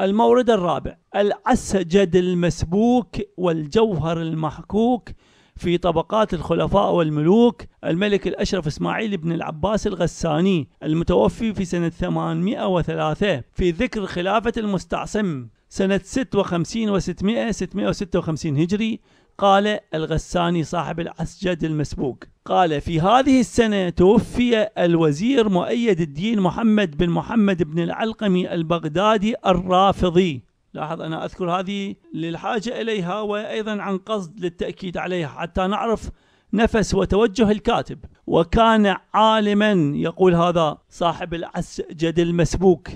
المورد الرابع العسجد المسبوك والجوهر المحكوك في طبقات الخلفاء والملوك الملك الأشرف إسماعيل بن العباس الغساني المتوفي في سنة 803 في ذكر خلافة المستعصم سنة 56 و 600 656 هجري قال الغساني صاحب العسجد المسبوق قال في هذه السنة توفي الوزير مؤيد الدين محمد بن محمد بن العلقمي البغدادي الرافضي لاحظ أنا أذكر هذه للحاجة إليها وأيضا عن قصد للتأكيد عليها حتى نعرف نفس وتوجه الكاتب وكان عالما يقول هذا صاحب العسجد المسبوك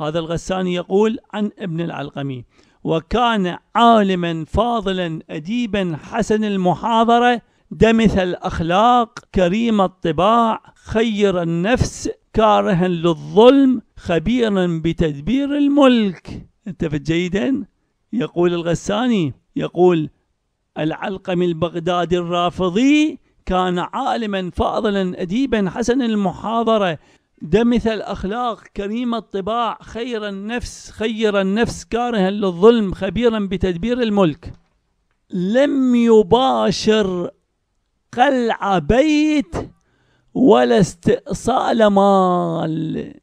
هذا الغساني يقول عن ابن العلقمي وكان عالما فاضلا أديبا حسن المحاضرة دمث الأخلاق كريم الطباع خير النفس كارها للظلم خبيرا بتدبير الملك التفت جيدا يقول الغساني يقول العلقمي البغدادي الرافضي كان عالما فاضلا أديبا حسن المحاضرة ده مثل أخلاق كريم الطباع خير النفس خير النفس كارها للظلم خبيرا بتدبير الملك لم يباشر قلع بيت ولا استئصال مال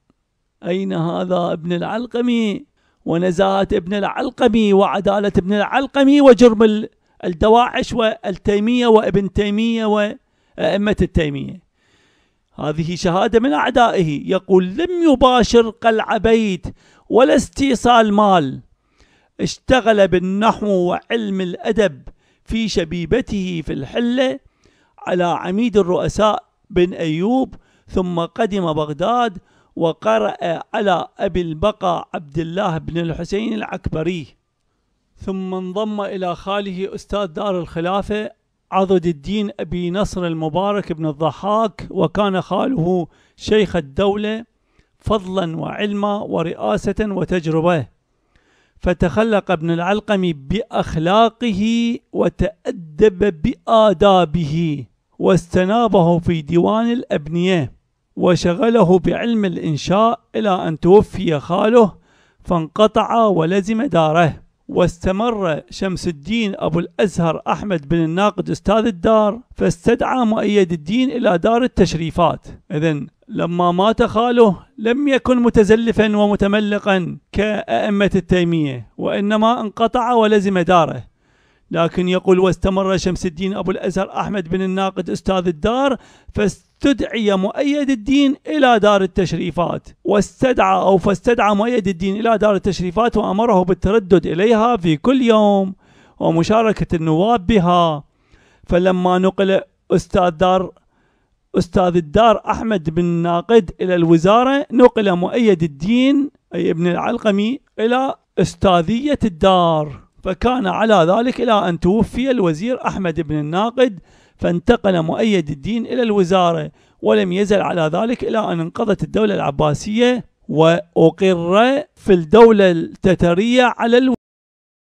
أين هذا ابن العلقمي ونزاهة ابن العلقمي وعدالة ابن العلقمي وجرم الدواعش والتيمية وابن تيمية وأئمة التيمية هذه شهادة من أعدائه يقول لم يباشر قلع بيت ولا استيصال مال اشتغل بالنحو وعلم الأدب في شبيبته في الحلة على عميد الرؤساء بن أيوب ثم قدم بغداد وقرأ على أبي البقى عبد الله بن الحسين العكبري ثم انضم إلى خاله أستاذ دار الخلافة عضد الدين أبي نصر المبارك بن الضحاك وكان خاله شيخ الدولة فضلا وعلما ورئاسة وتجربة فتخلق ابن العلقم بأخلاقه وتأدب بآدابه واستنابه في ديوان الأبنية وشغله بعلم الإنشاء إلى أن توفي خاله فانقطع ولزم داره واستمر شمس الدين أبو الأزهر أحمد بن الناقد أستاذ الدار فاستدعى مؤيد الدين إلى دار التشريفات إذن لما مات خاله لم يكن متزلفا ومتملقا كأئمة التيمية وإنما انقطع ولزم داره لكن يقول واستمر شمس الدين أبو الأزهر أحمد بن الناقد أستاذ الدار فاستدعي مؤيد الدين إلى دار التشريفات واستدعى أو فاستدعى مؤيد الدين إلى دار التشريفات وأمره بالتردد إليها في كل يوم ومشاركة النواب بها فلما نقل أستاذ دار أستاذ الدار أحمد بن ناقد إلى الوزارة نقل مؤيد الدين أي ابن العلقمي إلى أستاذية الدار فكان على ذلك إلى أن توفي الوزير أحمد بن الناقد فانتقل مؤيد الدين إلى الوزارة ولم يزل على ذلك إلى أن انقضت الدولة العباسية وأقر في الدولة التترية على الوزارة